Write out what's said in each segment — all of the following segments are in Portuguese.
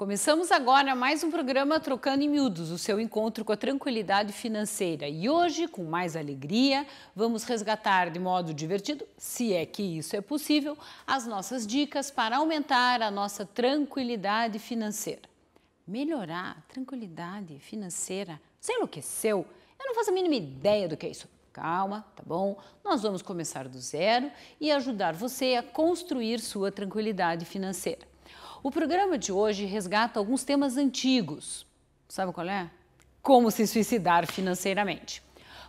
Começamos agora mais um programa Trocando em Miúdos, o seu encontro com a tranquilidade financeira. E hoje, com mais alegria, vamos resgatar de modo divertido, se é que isso é possível, as nossas dicas para aumentar a nossa tranquilidade financeira. Melhorar a tranquilidade financeira? Você enlouqueceu? Eu não faço a mínima ideia do que é isso. Calma, tá bom? Nós vamos começar do zero e ajudar você a construir sua tranquilidade financeira. O programa de hoje resgata alguns temas antigos. Sabe qual é? Como se suicidar financeiramente.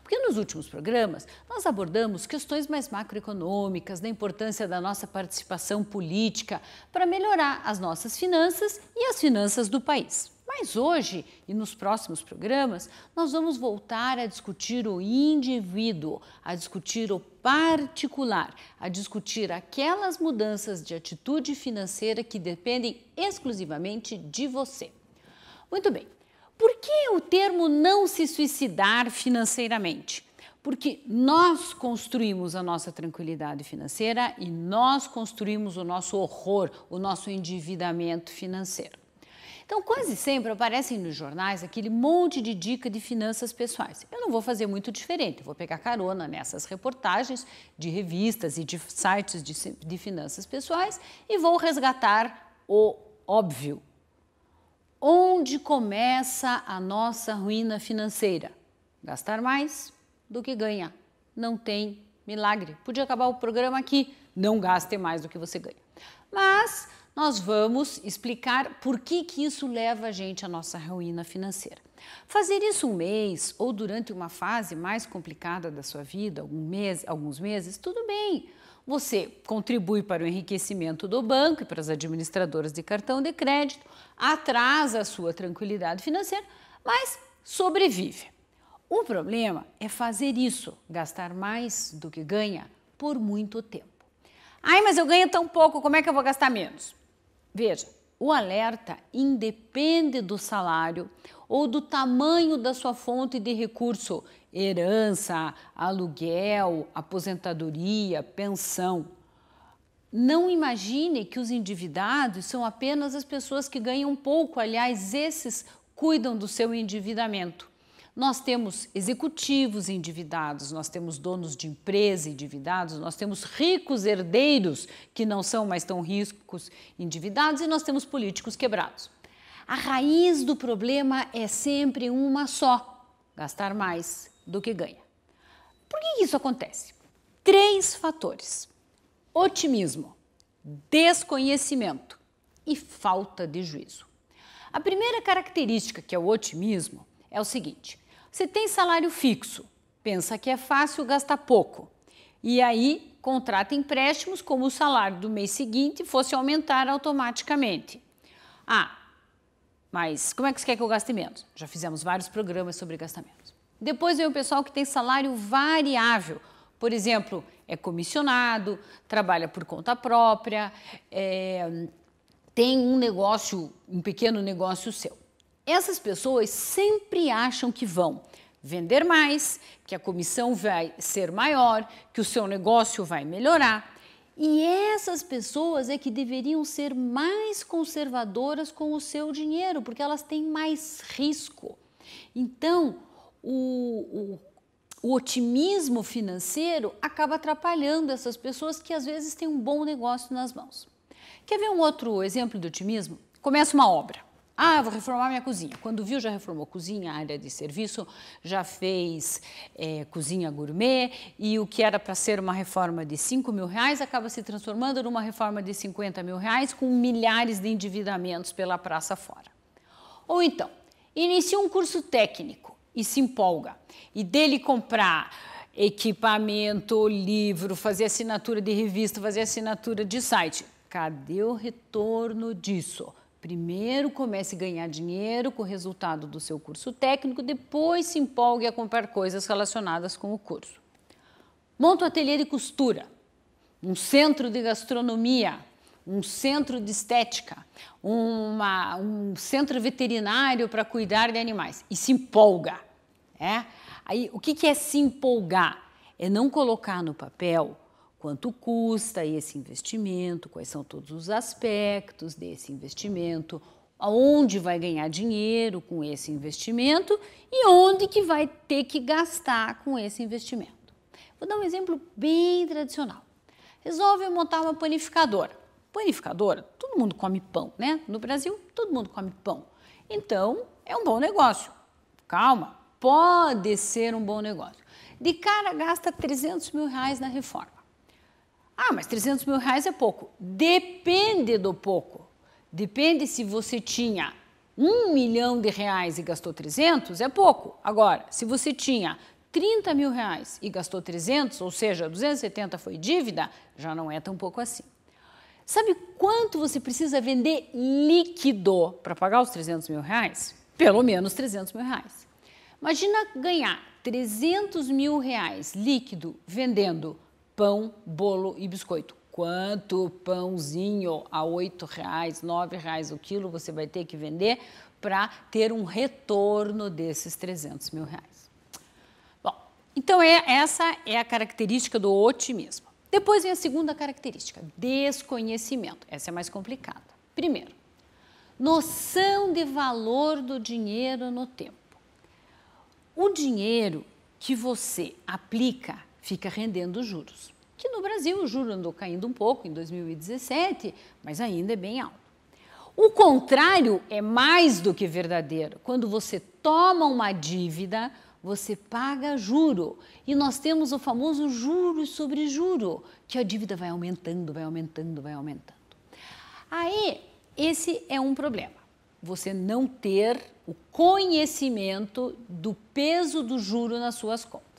Porque nos últimos programas nós abordamos questões mais macroeconômicas, da importância da nossa participação política para melhorar as nossas finanças e as finanças do país. Mas hoje e nos próximos programas, nós vamos voltar a discutir o indivíduo, a discutir o particular, a discutir aquelas mudanças de atitude financeira que dependem exclusivamente de você. Muito bem, por que o termo não se suicidar financeiramente? Porque nós construímos a nossa tranquilidade financeira e nós construímos o nosso horror, o nosso endividamento financeiro. Então, quase sempre aparecem nos jornais aquele monte de dica de finanças pessoais. Eu não vou fazer muito diferente, vou pegar carona nessas reportagens de revistas e de sites de, de finanças pessoais e vou resgatar o óbvio. Onde começa a nossa ruína financeira? Gastar mais do que ganha. Não tem milagre. Podia acabar o programa aqui. Não gaste mais do que você ganha. Mas nós vamos explicar por que, que isso leva a gente à nossa ruína financeira. Fazer isso um mês ou durante uma fase mais complicada da sua vida, algum mês, alguns meses, tudo bem. Você contribui para o enriquecimento do banco e para as administradoras de cartão de crédito, atrasa a sua tranquilidade financeira, mas sobrevive. O problema é fazer isso, gastar mais do que ganha por muito tempo. Ai, mas eu ganho tão pouco, como é que eu vou gastar menos? Veja, o alerta independe do salário ou do tamanho da sua fonte de recurso, herança, aluguel, aposentadoria, pensão. Não imagine que os endividados são apenas as pessoas que ganham pouco, aliás, esses cuidam do seu endividamento. Nós temos executivos endividados, nós temos donos de empresa endividados, nós temos ricos herdeiros que não são mais tão ricos endividados e nós temos políticos quebrados. A raiz do problema é sempre uma só: gastar mais do que ganha. Por que isso acontece? Três fatores: otimismo, desconhecimento e falta de juízo. A primeira característica, que é o otimismo, é o seguinte: você tem salário fixo, pensa que é fácil gastar pouco. E aí contrata empréstimos como o salário do mês seguinte fosse aumentar automaticamente. Ah, mas como é que você quer que eu gaste menos? Já fizemos vários programas sobre gastamentos. Depois vem o pessoal que tem salário variável. Por exemplo, é comissionado, trabalha por conta própria, é, tem um negócio, um pequeno negócio seu. Essas pessoas sempre acham que vão vender mais, que a comissão vai ser maior, que o seu negócio vai melhorar. E essas pessoas é que deveriam ser mais conservadoras com o seu dinheiro, porque elas têm mais risco. Então, o, o o otimismo financeiro acaba atrapalhando essas pessoas que às vezes têm um bom negócio nas mãos. Quer ver um outro exemplo de otimismo? Começa uma obra. Ah, vou reformar minha cozinha. Quando viu, já reformou cozinha, área de serviço, já fez é, cozinha gourmet e o que era para ser uma reforma de 5 mil reais acaba se transformando numa reforma de 50 mil reais com milhares de endividamentos pela praça fora. Ou então, inicia um curso técnico e se empolga e dele comprar equipamento, livro, fazer assinatura de revista, fazer assinatura de site. Cadê o retorno disso? Primeiro comece a ganhar dinheiro com o resultado do seu curso técnico, depois se empolgue a comprar coisas relacionadas com o curso. Monta um ateliê de costura, um centro de gastronomia, um centro de estética, uma, um centro veterinário para cuidar de animais e se empolga. É? Aí, o que é se empolgar? É não colocar no papel quanto custa esse investimento, quais são todos os aspectos desse investimento, aonde vai ganhar dinheiro com esse investimento e onde que vai ter que gastar com esse investimento. Vou dar um exemplo bem tradicional. Resolve montar uma panificadora. Panificadora, todo mundo come pão, né? No Brasil, todo mundo come pão. Então, é um bom negócio. Calma, pode ser um bom negócio. De cara, gasta 300 mil reais na reforma. Ah, mas 300 mil reais é pouco. Depende do pouco. Depende se você tinha um milhão de reais e gastou 300, é pouco. Agora, se você tinha 30 mil reais e gastou 300, ou seja, 270 foi dívida, já não é tão pouco assim. Sabe quanto você precisa vender líquido para pagar os 300 mil reais? Pelo menos 300 mil reais. Imagina ganhar 300 mil reais líquido vendendo pão, bolo e biscoito. Quanto pãozinho a R$ reais, R$ reais o quilo você vai ter que vender para ter um retorno desses 300 mil reais. Bom, então é, essa é a característica do otimismo. Depois vem a segunda característica, desconhecimento. Essa é mais complicada. Primeiro, noção de valor do dinheiro no tempo. O dinheiro que você aplica fica rendendo juros. Que no Brasil o juro andou caindo um pouco em 2017, mas ainda é bem alto. O contrário é mais do que verdadeiro. Quando você toma uma dívida, você paga juro. E nós temos o famoso juro sobre juro, que a dívida vai aumentando, vai aumentando, vai aumentando. Aí, esse é um problema. Você não ter o conhecimento do peso do juro nas suas contas.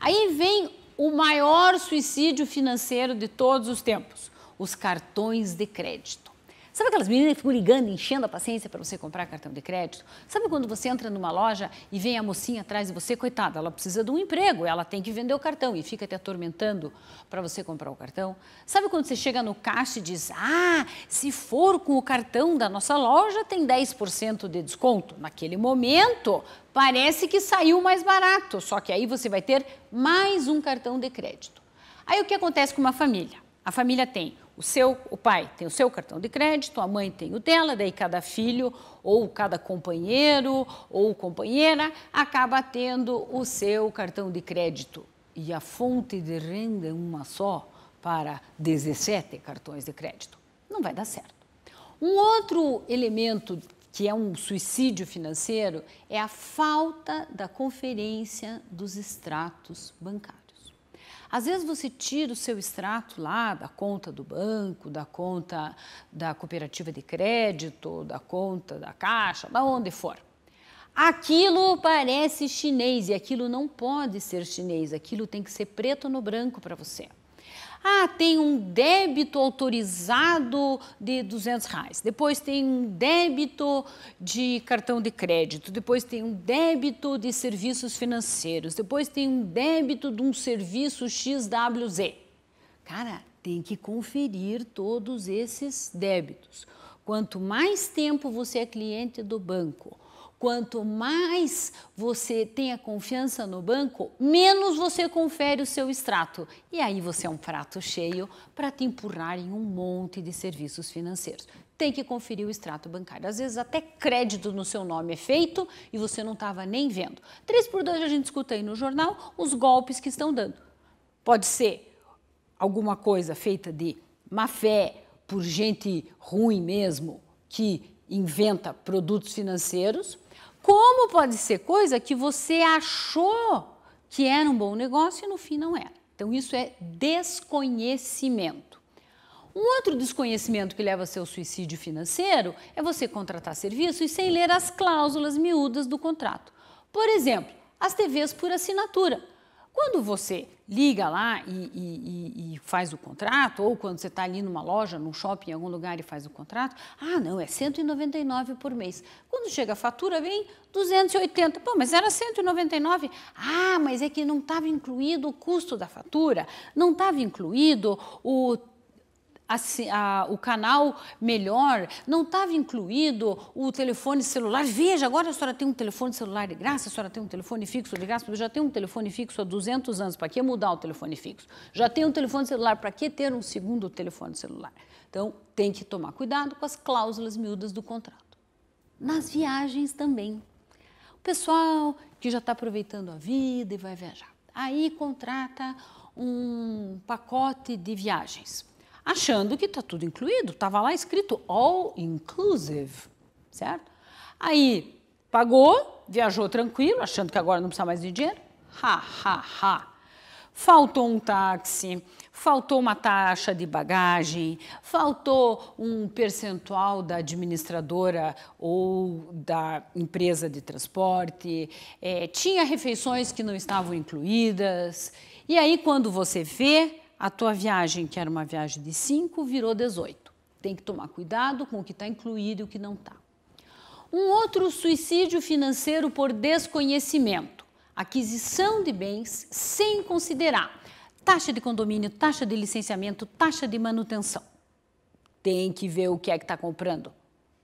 Aí vem o maior suicídio financeiro de todos os tempos: os cartões de crédito. Sabe aquelas meninas que ficam ligando, enchendo a paciência para você comprar cartão de crédito? Sabe quando você entra numa loja e vem a mocinha atrás de você, coitada, ela precisa de um emprego, ela tem que vender o cartão e fica te atormentando para você comprar o cartão? Sabe quando você chega no caixa e diz: "Ah, se for com o cartão da nossa loja tem 10% de desconto". Naquele momento, parece que saiu mais barato, só que aí você vai ter mais um cartão de crédito. Aí o que acontece com uma família? A família tem o seu o pai tem o seu cartão de crédito, a mãe tem o dela, daí cada filho ou cada companheiro ou companheira acaba tendo o seu cartão de crédito e a fonte de renda é uma só para 17 cartões de crédito. Não vai dar certo. Um outro elemento que é um suicídio financeiro é a falta da conferência dos extratos bancários. Às vezes você tira o seu extrato lá da conta do banco, da conta da cooperativa de crédito, da conta da caixa, da onde for. Aquilo parece chinês e aquilo não pode ser chinês, aquilo tem que ser preto no branco para você. Ah, tem um débito autorizado de 200 reais, depois tem um débito de cartão de crédito, depois tem um débito de serviços financeiros, depois tem um débito de um serviço XWZ. Cara, tem que conferir todos esses débitos. Quanto mais tempo você é cliente do banco, Quanto mais você tem a confiança no banco, menos você confere o seu extrato. E aí você é um prato cheio para te empurrar em um monte de serviços financeiros. Tem que conferir o extrato bancário. Às vezes até crédito no seu nome é feito e você não estava nem vendo. Três por dois a gente escuta aí no jornal os golpes que estão dando. Pode ser alguma coisa feita de má fé, por gente ruim mesmo, que inventa produtos financeiros como pode ser coisa que você achou que era um bom negócio e no fim não era? Então, isso é desconhecimento. Um outro desconhecimento que leva ao seu suicídio financeiro é você contratar serviços sem ler as cláusulas miúdas do contrato. Por exemplo, as TVs por assinatura. Quando você liga lá e, e, e, faz o contrato, ou quando você está ali numa loja, num shopping, em algum lugar e faz o contrato, ah, não, é 199 por mês. Quando chega a fatura, vem 280. Pô, mas era 199? Ah, mas é que não estava incluído o custo da fatura, não estava incluído o Assim, a, o canal melhor, não estava incluído o telefone celular. Veja, agora a senhora tem um telefone celular de graça, a senhora tem um telefone fixo de graça, porque já tem um telefone fixo há 200 anos, para que mudar o telefone fixo? Já tem um telefone celular, para que ter um segundo telefone celular? Então, tem que tomar cuidado com as cláusulas miúdas do contrato. Nas viagens também. O pessoal que já está aproveitando a vida e vai viajar. Aí contrata um pacote de viagens achando que está tudo incluído. Estava lá escrito all inclusive, certo? Aí pagou, viajou tranquilo, achando que agora não precisa mais de dinheiro. Ha, ha, ha. Faltou um táxi, faltou uma taxa de bagagem, faltou um percentual da administradora ou da empresa de transporte, é, tinha refeições que não estavam incluídas. E aí, quando você vê, a tua viagem, que era uma viagem de 5, virou 18. Tem que tomar cuidado com o que está incluído e o que não está. Um outro suicídio financeiro por desconhecimento. Aquisição de bens sem considerar taxa de condomínio, taxa de licenciamento, taxa de manutenção. Tem que ver o que é que está comprando.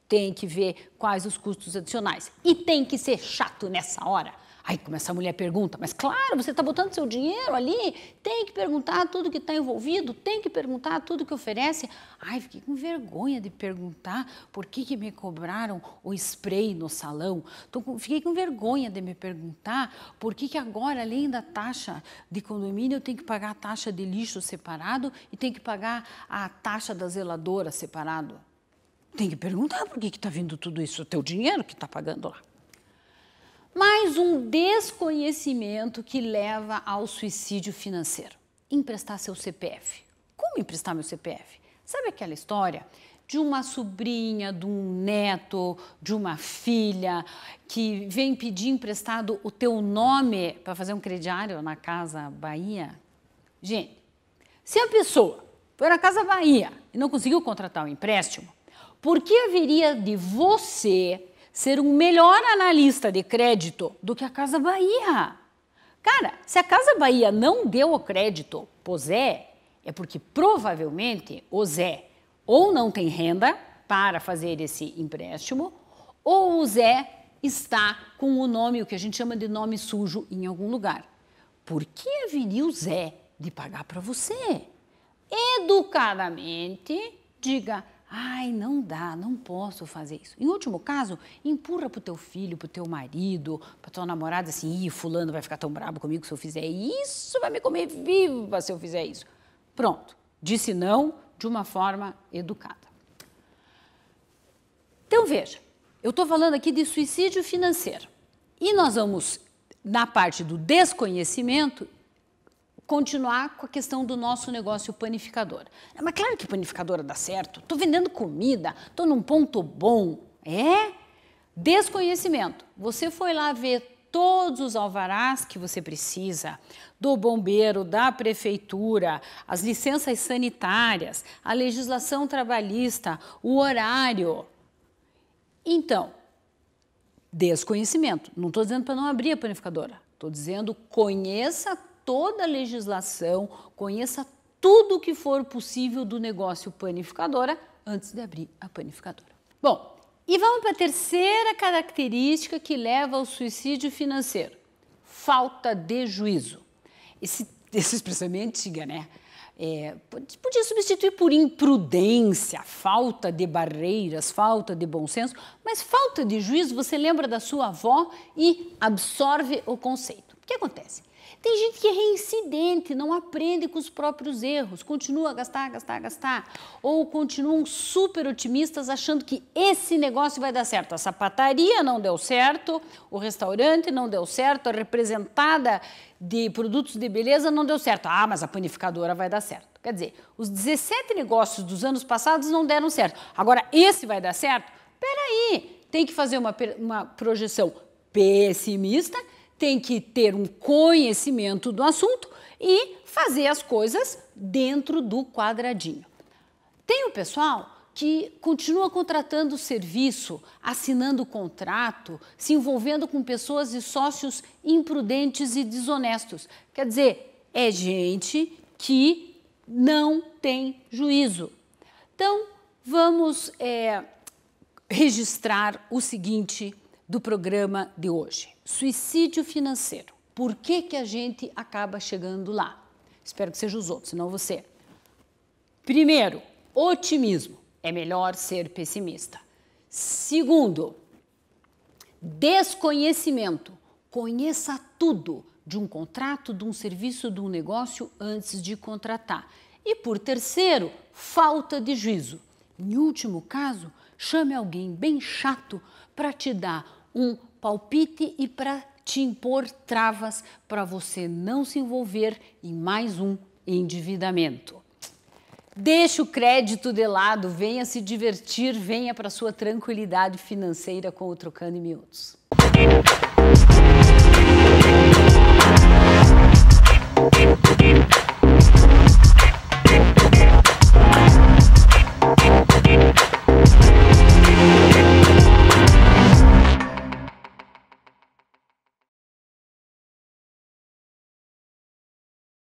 Tem que ver quais os custos adicionais. E tem que ser chato nessa hora Aí começa a mulher pergunta, mas claro, você está botando seu dinheiro ali, tem que perguntar tudo que está envolvido, tem que perguntar tudo que oferece. Ai, fiquei com vergonha de perguntar por que, que me cobraram o spray no salão. Tô com, fiquei com vergonha de me perguntar por que, que agora, além da taxa de condomínio, eu tenho que pagar a taxa de lixo separado e tenho que pagar a taxa da zeladora separado. Tem que perguntar por que está vindo tudo isso, o teu dinheiro que está pagando lá. Mais um desconhecimento que leva ao suicídio financeiro. Emprestar seu CPF. Como emprestar meu CPF? Sabe aquela história de uma sobrinha, de um neto, de uma filha que vem pedir emprestado o teu nome para fazer um crediário na Casa Bahia? Gente, se a pessoa foi na Casa Bahia e não conseguiu contratar o um empréstimo, por que haveria de você ser um melhor analista de crédito do que a Casa Bahia. Cara, se a Casa Bahia não deu o crédito pro Zé, é porque provavelmente o Zé ou não tem renda para fazer esse empréstimo, ou o Zé está com o nome, o que a gente chama de nome sujo, em algum lugar. Por que haveria o Zé de pagar para você? Educadamente, diga: Ai, não dá, não posso fazer isso. Em último caso, empurra pro teu filho, pro teu marido, pra tua namorada, assim, ih, fulano vai ficar tão brabo comigo se eu fizer isso, vai me comer viva se eu fizer isso. Pronto, disse não de uma forma educada. Então veja, eu estou falando aqui de suicídio financeiro e nós vamos na parte do desconhecimento continuar com a questão do nosso negócio panificador. É, mas claro que panificadora dá certo. Estou vendendo comida, estou num ponto bom. É? Desconhecimento. Você foi lá ver todos os alvarás que você precisa, do bombeiro, da prefeitura, as licenças sanitárias, a legislação trabalhista, o horário. Então, desconhecimento. Não estou dizendo para não abrir a panificadora. Estou dizendo conheça toda a legislação, conheça tudo o que for possível do negócio panificadora antes de abrir a panificadora. Bom, e vamos para a terceira característica que leva ao suicídio financeiro: falta de juízo. Esse, essa expressão é bem antiga, né? É, podia substituir por imprudência, falta de barreiras, falta de bom senso, mas falta de juízo, você lembra da sua avó e absorve o conceito. O que acontece? Tem gente que é reincidente, não aprende com os próprios erros, continua a gastar, gastar, gastar, ou continuam super otimistas achando que esse negócio vai dar certo. A sapataria não deu certo, o restaurante não deu certo, a representada de produtos de beleza não deu certo. Ah, mas a panificadora vai dar certo. Quer dizer, os 17 negócios dos anos passados não deram certo. Agora, esse vai dar certo? Peraí, tem que fazer uma, uma projeção pessimista tem que ter um conhecimento do assunto e fazer as coisas dentro do quadradinho. Tem o pessoal que continua contratando serviço, assinando contrato, se envolvendo com pessoas e sócios imprudentes e desonestos. Quer dizer, é gente que não tem juízo. Então, vamos é, registrar o seguinte do programa de hoje. Suicídio financeiro. Por que, que a gente acaba chegando lá? Espero que seja os outros, senão você. Primeiro, otimismo. É melhor ser pessimista. Segundo, desconhecimento. Conheça tudo de um contrato, de um serviço, de um negócio antes de contratar. E por terceiro, falta de juízo. Em último caso, chame alguém bem chato para te dar um palpite e para te impor travas para você não se envolver em mais um endividamento. Deixe o crédito de lado, venha se divertir, venha para sua tranquilidade financeira com o Trocando em Miúdos. Música